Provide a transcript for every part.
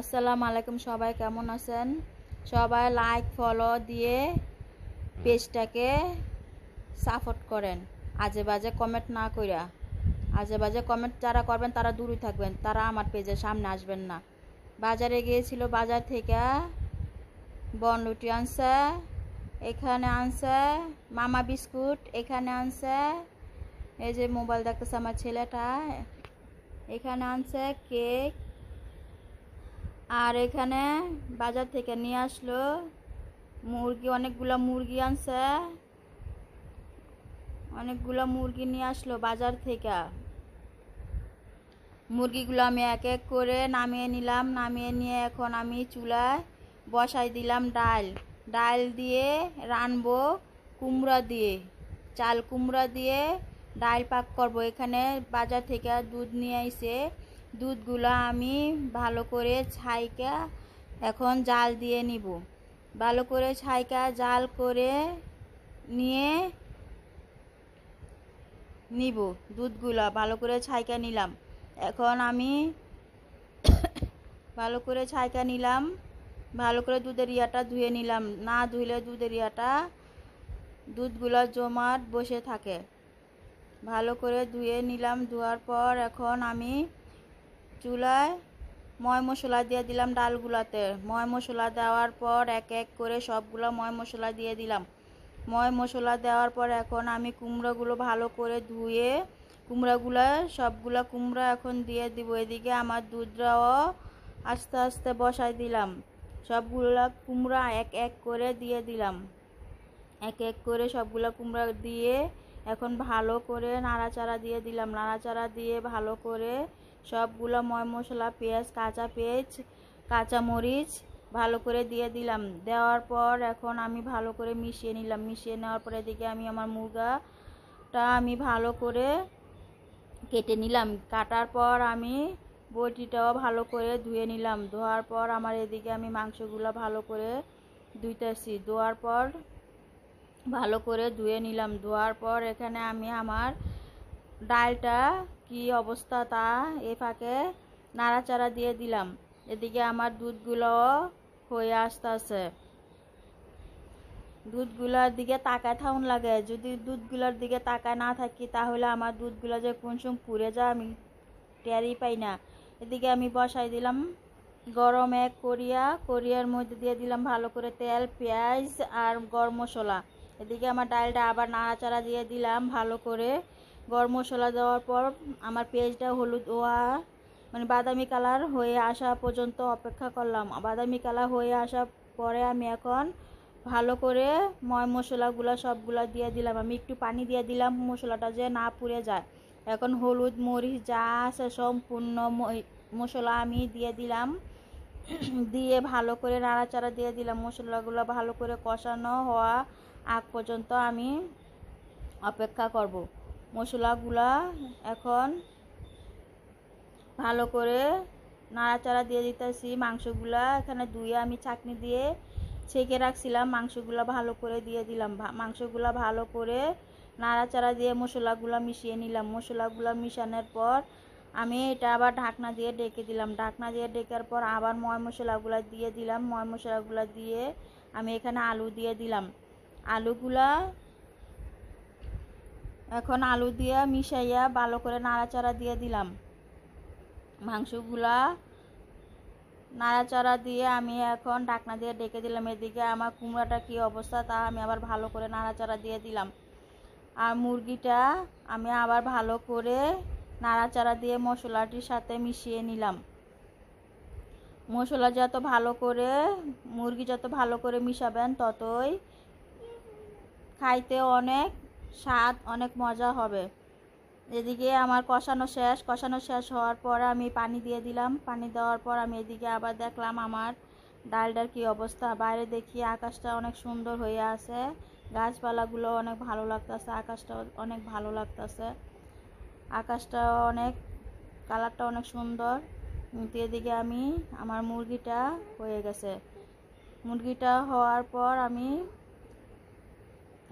আসসালামু আলাইকুম সবাই কেমন আছেন সবাই লাইক ফলো দিয়ে পেজটাকে সাপোর্ট করেন আজে বাজে কমেন্ট না কইরা আজে বাজে কমেন্ট যারা করবেন তারা দূরে থাকবেন তারা আমার পেজের সামনে আসবেন না বাজারে গিয়েছিল বাজার থেকে বনলুটি আনছে এখানে আনছে মামা বিস্কুট এখানে আনছে এই যে মোবাইল দেখতেছে আমার ছেলেটা এখানে আনছে কেক আর এখানে বাজার থেকে নিয়ে আসলো মুরগি অনেকগুলো মুরগি আনছে অনেকগুলো মুরগি নিয়ে আসলো বাজার থেকে মুরগিগুলো আমি এক এক করে নামিয়ে নিলাম নামিয়ে নিয়ে এখন আমি চুলায় বসাই দিলাম ডাল ডাল দিয়ে রানবো কুমড়া দিয়ে চাল কুমড়া দিয়ে ডাল পাক করব এখানে বাজার থেকে দুধ নিয়ে এসে দুধগুলো আমি ভালো করে ছাইকা এখন জাল দিয়ে নিব ভালো করে ছাইকা জাল করে নিয়ে নিব দুধগুলো ভালো করে ছাইকা নিলাম এখন আমি ভালো করে ছাইকা নিলাম ভালো করে দুধের ইয়াটা ধুয়ে নিলাম না ধুইলে দুধের ইয়াটা দুধগুলো জমাট বসে থাকে ভালো করে ধুয়ে নিলাম ধোয়ার পর এখন আমি চুলায় ময় মশলা দিয়ে দিলাম ডালগুলাতে ময় মশলা দেওয়ার পর এক এক করে সবগুলো ময় মশলা দিয়ে দিলাম ময় মশলা দেওয়ার পর এখন আমি কুমড়োগুলো ভালো করে ধুয়ে কুমড়াগুলো সবগুলো কুমড়া এখন দিয়ে দিব এদিকে আমার দুধটাও আস্তে আস্তে বসাই দিলাম সবগুলা কুমড়া এক এক করে দিয়ে দিলাম এক এক করে সবগুলো কুমড়া দিয়ে এখন ভালো করে নাড়াচাড়া দিয়ে দিলাম নাড়াচাড়া দিয়ে ভালো করে সবগুলো ময় মশলা পেঁয়াজ কাঁচা পেঁয়াজ কাঁচামরিচ ভালো করে দিয়ে দিলাম দেওয়ার পর এখন আমি ভালো করে মিশিয়ে নিলাম মিশিয়ে নেওয়ার পরে এদিকে আমি আমার মুরগাটা আমি ভালো করে কেটে নিলাম কাটার পর আমি বটিটাও ভালো করে ধুয়ে নিলাম ধোয়ার পর আমার এদিকে আমি মাংসগুলো ভালো করে ধুইতেছি ধোয়ার পর ভালো করে ধুয়ে নিলাম ধোয়ার পর এখানে আমি আমার ডালটা কি অবস্থা তা এ ফাঁকে নাড়াচাড়া দিয়ে দিলাম এদিকে আমার দুধগুলো হয়ে আসতেছে দুধগুলার দিকে তাকায় থাউন লাগে যদি দুধগুলোর দিকে তাকায় না থাকি তাহলে আমার দুধগুলো যে কোন সময় পুড়ে যায় আমি টেরই পাই না এদিকে আমি বসাই দিলাম গরম এক করিয়া করিয়ার মধ্যে দিয়ে দিলাম ভালো করে তেল পেঁয়াজ আর গরম মশলা এদিকে আমার ডালটা আবার নাড়াচাড়া দিয়ে দিলাম ভালো করে গরম মশলা দেওয়ার পর আমার পেঁয়াজটা হলুদ ওয়া মানে বাদামি কালার হয়ে আসা পর্যন্ত অপেক্ষা করলাম বাদামি কালার হয়ে আসা পরে আমি এখন ভালো করে ময় মশলাগুলো সবগুলো দিয়ে দিলাম আমি একটু পানি দিয়ে দিলাম মশলাটা যে না পুড়ে যায় এখন হলুদ মরিচ যা আছে সম্পূর্ণ মশলা আমি দিয়ে দিলাম দিয়ে ভালো করে নাড়াচাড়া দিয়ে দিলাম মশলাগুলো ভালো করে কষানো হওয়া আগ পর্যন্ত আমি অপেক্ষা করব মশলাগুলা এখন ভালো করে নাড়াচাড়া দিয়ে দিতেছি মাংসগুলা এখানে ধুয়ে আমি চাকনি দিয়ে ছেঁকে রাখছিলাম মাংসগুলা ভালো করে দিয়ে দিলাম মাংসগুলা ভালো করে নাড়াচাড়া দিয়ে মশলাগুলো মিশিয়ে নিলাম মশলাগুলো মিশানোর পর আমি এটা আবার ঢাকনা দিয়ে ডেকে দিলাম ঢাকনা দিয়ে ডেকার পর আবার ময় মশলাগুলো দিয়ে দিলাম ময় মশলাগুলো দিয়ে আমি এখানে আলু দিয়ে দিলাম আলুগুলা এখন আলু দিয়ে মিশাইয়া ভালো করে নাড়াচাড়া দিয়ে দিলাম মাংসগুলা নাড়াচাড়া দিয়ে আমি এখন ডাকনা দিয়ে ডেকে দিলাম এদিকে আমার কুমড়াটা কি অবস্থা তা আমি আবার ভালো করে নাড়াচাড়া দিয়ে দিলাম আর মুরগিটা আমি আবার ভালো করে নাড়াচাড়া দিয়ে মশলাটির সাথে মিশিয়ে নিলাম মশলা যত ভালো করে মুরগি যত ভালো করে মিশাবেন ততই খাইতে অনেক স্বাদ অনেক মজা হবে এদিকে আমার কষানো শেষ কষানো শেষ হওয়ার পর আমি পানি দিয়ে দিলাম পানি দেওয়ার পর আমি এদিকে আবার দেখলাম আমার ডালটার কি অবস্থা বাইরে দেখি আকাশটা অনেক সুন্দর হয়ে আছে গাছপালাগুলো অনেক ভালো লাগতেছে আকাশটা অনেক ভালো লাগতেছে আকাশটা অনেক কালারটা অনেক সুন্দর এদিকে আমি আমার মুরগিটা হয়ে গেছে মুরগিটা হওয়ার পর আমি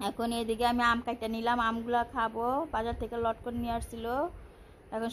এখন এদিকে আমি আম কাটা নিলাম আমগুলা খাবো বাজার থেকে লট করে নিয়ে আসছিল এখন